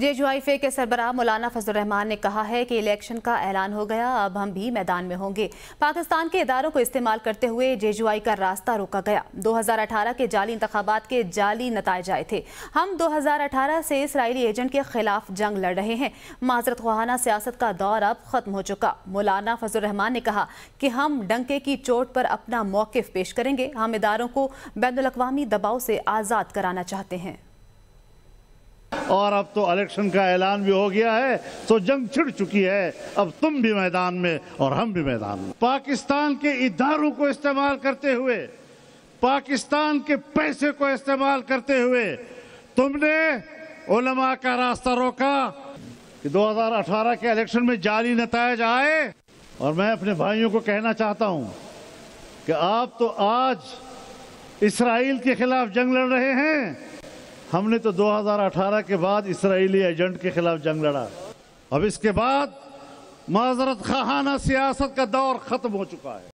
जे जुआईफे के सरबराह मौलाना रहमान ने कहा है कि इलेक्शन का ऐलान हो गया अब हम भी मैदान में होंगे पाकिस्तान के इदारों को इस्तेमाल करते हुए जे जुआई का रास्ता रोका गया 2018 के जाली इंतबात के जाली नतज आए थे हम 2018 से इसराइली एजेंट के खिलाफ जंग लड़ रहे हैं माजरत खाना सियासत का दौर अब खत्म हो चुका मौलाना फजल रहमान ने कहा कि हम डंके की चोट पर अपना मौक़ पेश करेंगे हम इदारों को बैन अवी दबाव से आज़ाद कराना चाहते हैं और अब तो इलेक्शन का ऐलान भी हो गया है तो जंग छिड़ चुकी है अब तुम भी मैदान में और हम भी मैदान में पाकिस्तान के इदारों को इस्तेमाल करते हुए पाकिस्तान के पैसे को इस्तेमाल करते हुए तुमने उलमा का रास्ता रोका कि 2018 के इलेक्शन में जाली नतज आए और मैं अपने भाइयों को कहना चाहता हूं कि आप तो आज इसराइल के खिलाफ जंग लड़ रहे हैं हमने तो 2018 के बाद इसराइली एजेंट के खिलाफ जंग लड़ा अब इसके बाद माजरत खाना सियासत का दौर खत्म हो चुका है